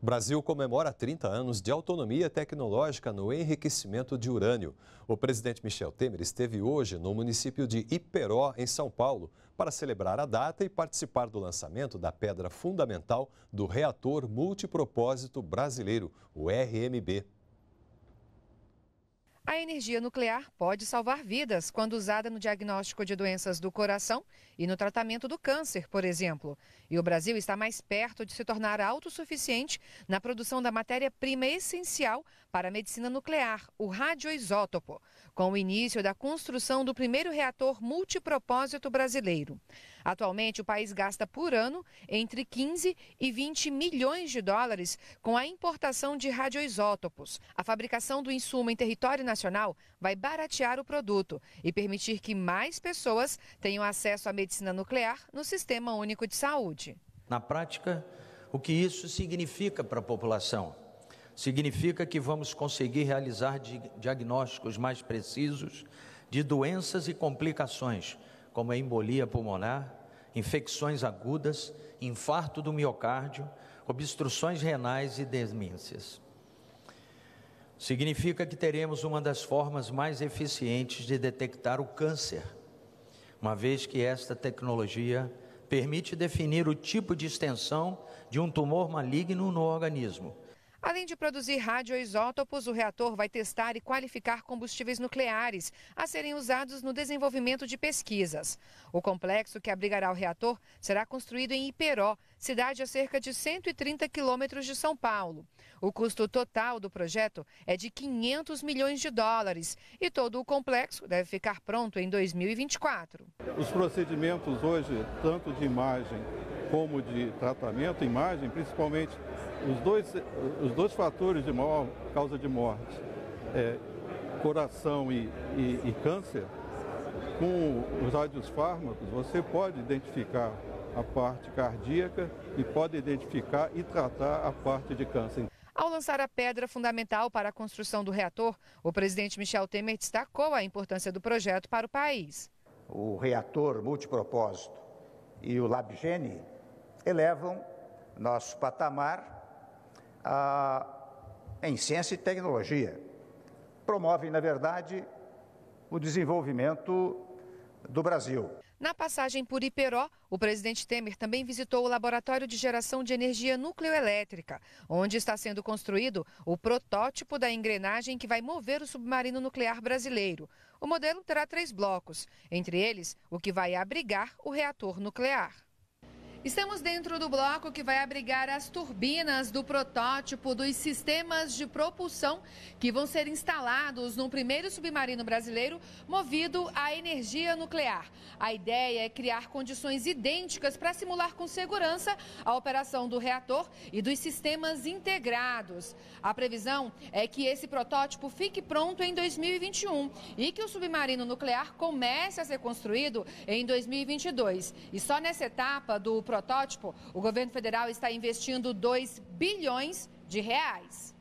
O Brasil comemora 30 anos de autonomia tecnológica no enriquecimento de urânio. O presidente Michel Temer esteve hoje no município de Iperó, em São Paulo, para celebrar a data e participar do lançamento da pedra fundamental do reator multipropósito brasileiro, o RMB. A energia nuclear pode salvar vidas quando usada no diagnóstico de doenças do coração e no tratamento do câncer, por exemplo. E o Brasil está mais perto de se tornar autossuficiente na produção da matéria-prima essencial para a medicina nuclear, o radioisótopo, com o início da construção do primeiro reator multipropósito brasileiro. Atualmente, o país gasta por ano entre 15 e 20 milhões de dólares com a importação de radioisótopos. A fabricação do insumo em território nacional vai baratear o produto e permitir que mais pessoas tenham acesso à medicina nuclear no Sistema Único de Saúde. Na prática, o que isso significa para a população? Significa que vamos conseguir realizar diagnósticos mais precisos de doenças e complicações como a é embolia pulmonar, infecções agudas, infarto do miocárdio, obstruções renais e demências. Significa que teremos uma das formas mais eficientes de detectar o câncer, uma vez que esta tecnologia permite definir o tipo de extensão de um tumor maligno no organismo Além de produzir radioisótopos, o reator vai testar e qualificar combustíveis nucleares a serem usados no desenvolvimento de pesquisas. O complexo que abrigará o reator será construído em Iperó, cidade a cerca de 130 quilômetros de São Paulo. O custo total do projeto é de 500 milhões de dólares e todo o complexo deve ficar pronto em 2024. Os procedimentos hoje, tanto de imagem como de tratamento, imagem, principalmente os dois, os dois fatores de maior causa de morte, é, coração e, e, e câncer, com os radiofármacos você pode identificar a parte cardíaca e pode identificar e tratar a parte de câncer. Ao lançar a pedra fundamental para a construção do reator, o presidente Michel Temer destacou a importância do projeto para o país. O reator multipropósito e o LabGene elevam nosso patamar ah, em ciência e tecnologia. promovem na verdade, o desenvolvimento do Brasil. Na passagem por Iperó, o presidente Temer também visitou o Laboratório de Geração de Energia Nucleoelétrica, elétrica onde está sendo construído o protótipo da engrenagem que vai mover o submarino nuclear brasileiro. O modelo terá três blocos, entre eles o que vai abrigar o reator nuclear. Estamos dentro do bloco que vai abrigar as turbinas do protótipo dos sistemas de propulsão que vão ser instalados no primeiro submarino brasileiro movido à energia nuclear. A ideia é criar condições idênticas para simular com segurança a operação do reator e dos sistemas integrados. A previsão é que esse protótipo fique pronto em 2021 e que o submarino nuclear comece a ser construído em 2022. E só nessa etapa do protótipo protótipo, o governo federal está investindo 2 bilhões de reais.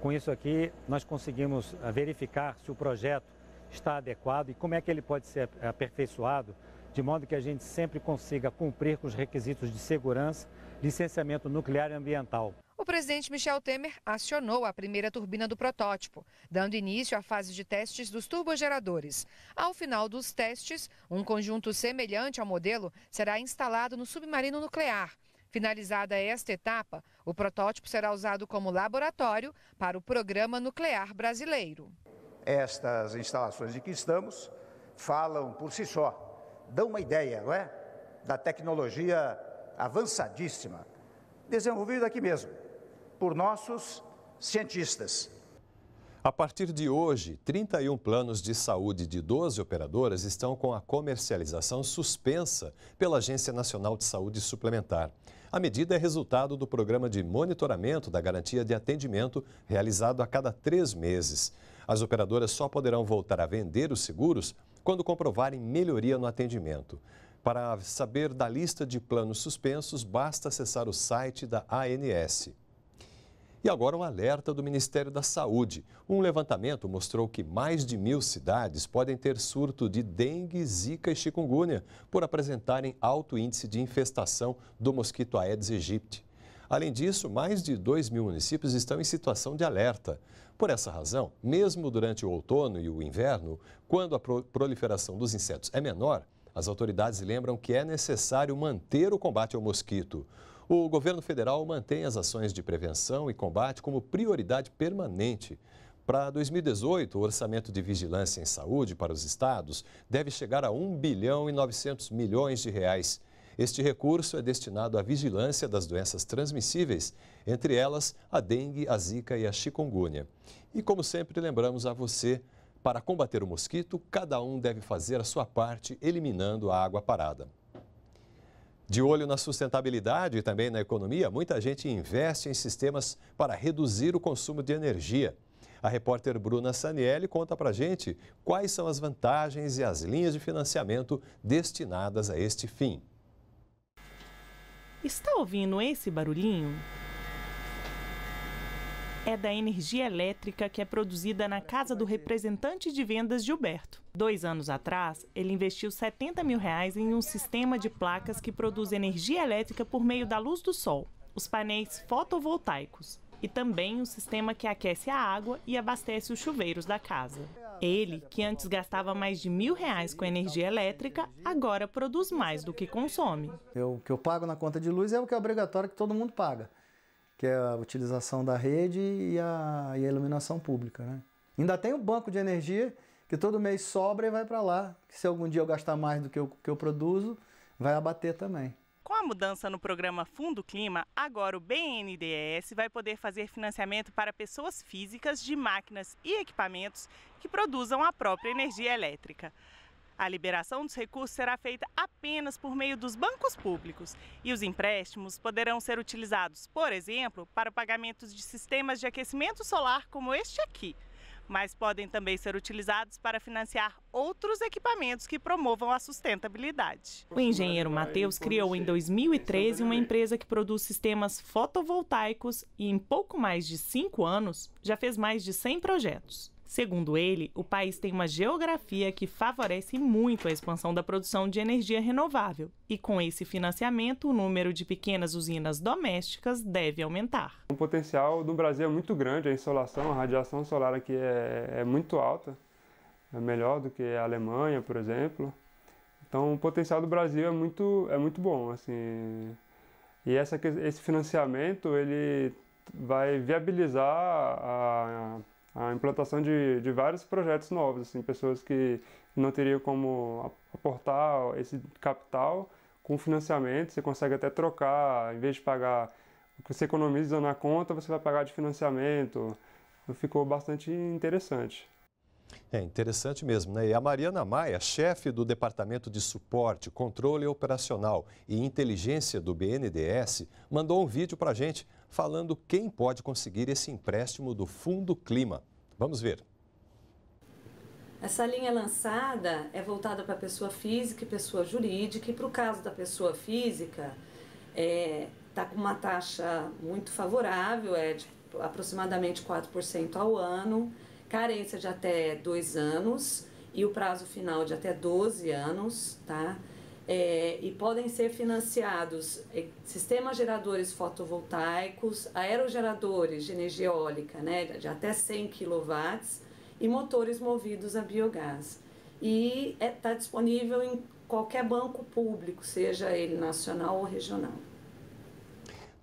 Com isso aqui, nós conseguimos eh, verificar se o projeto está adequado e como é que ele pode ser eh, aperfeiçoado, de modo que a gente sempre consiga cumprir com os requisitos de segurança, licenciamento nuclear e ambiental o presidente Michel Temer acionou a primeira turbina do protótipo, dando início à fase de testes dos turbogeradores. Ao final dos testes, um conjunto semelhante ao modelo será instalado no submarino nuclear. Finalizada esta etapa, o protótipo será usado como laboratório para o Programa Nuclear Brasileiro. Estas instalações em que estamos falam por si só, dão uma ideia, não é? Da tecnologia avançadíssima desenvolvida aqui mesmo por nossos cientistas. A partir de hoje, 31 planos de saúde de 12 operadoras estão com a comercialização suspensa pela Agência Nacional de Saúde Suplementar. A medida é resultado do programa de monitoramento da garantia de atendimento realizado a cada três meses. As operadoras só poderão voltar a vender os seguros quando comprovarem melhoria no atendimento. Para saber da lista de planos suspensos, basta acessar o site da ANS. E agora um alerta do Ministério da Saúde. Um levantamento mostrou que mais de mil cidades podem ter surto de dengue, zika e chikungunya por apresentarem alto índice de infestação do mosquito Aedes aegypti. Além disso, mais de 2 mil municípios estão em situação de alerta. Por essa razão, mesmo durante o outono e o inverno, quando a proliferação dos insetos é menor, as autoridades lembram que é necessário manter o combate ao mosquito. O governo federal mantém as ações de prevenção e combate como prioridade permanente. Para 2018, o orçamento de vigilância em saúde para os estados deve chegar a 1 bilhão e 900 milhões de reais. Este recurso é destinado à vigilância das doenças transmissíveis, entre elas a dengue, a zika e a chikungunya. E como sempre lembramos a você, para combater o mosquito, cada um deve fazer a sua parte eliminando a água parada. De olho na sustentabilidade e também na economia, muita gente investe em sistemas para reduzir o consumo de energia. A repórter Bruna Sanielli conta a gente quais são as vantagens e as linhas de financiamento destinadas a este fim. Está ouvindo esse barulhinho? é da energia elétrica que é produzida na casa do representante de vendas Gilberto. Dois anos atrás, ele investiu 70 mil reais em um sistema de placas que produz energia elétrica por meio da luz do sol, os painéis fotovoltaicos e também um sistema que aquece a água e abastece os chuveiros da casa. Ele, que antes gastava mais de mil reais com energia elétrica, agora produz mais do que consome. Eu, o que eu pago na conta de luz é o que é obrigatório que todo mundo paga que é a utilização da rede e a, e a iluminação pública. Né? Ainda tem o um banco de energia que todo mês sobra e vai para lá. Que se algum dia eu gastar mais do que eu, que eu produzo, vai abater também. Com a mudança no programa Fundo Clima, agora o BNDES vai poder fazer financiamento para pessoas físicas de máquinas e equipamentos que produzam a própria energia elétrica. A liberação dos recursos será feita apenas por meio dos bancos públicos e os empréstimos poderão ser utilizados, por exemplo, para pagamentos de sistemas de aquecimento solar como este aqui, mas podem também ser utilizados para financiar outros equipamentos que promovam a sustentabilidade. O engenheiro Matheus criou em 2013 uma empresa que produz sistemas fotovoltaicos e, em pouco mais de cinco anos, já fez mais de 100 projetos. Segundo ele, o país tem uma geografia que favorece muito a expansão da produção de energia renovável, e com esse financiamento, o número de pequenas usinas domésticas deve aumentar. O potencial do Brasil é muito grande, a insolação, a radiação solar aqui é, é muito alta, é melhor do que a Alemanha, por exemplo. Então, o potencial do Brasil é muito, é muito bom, assim. E essa, esse financiamento ele vai viabilizar a, a a implantação de, de vários projetos novos, assim, pessoas que não teriam como aportar esse capital com financiamento, você consegue até trocar, em vez de pagar o que você economiza na conta, você vai pagar de financiamento. Ficou bastante interessante. É interessante mesmo, né? E a Mariana Maia, chefe do Departamento de Suporte, Controle Operacional e Inteligência do BNDES, mandou um vídeo para a gente falando quem pode conseguir esse empréstimo do Fundo Clima. Vamos ver. Essa linha lançada é voltada para pessoa física e pessoa jurídica, e para o caso da pessoa física, está é, tá com uma taxa muito favorável, é de aproximadamente 4% ao ano carência de até dois anos e o prazo final de até 12 anos, tá? É, e podem ser financiados é, sistemas geradores fotovoltaicos, aerogeradores de energia eólica, né, de até 100 kW e motores movidos a biogás. E está é, tá disponível em qualquer banco público, seja ele nacional ou regional.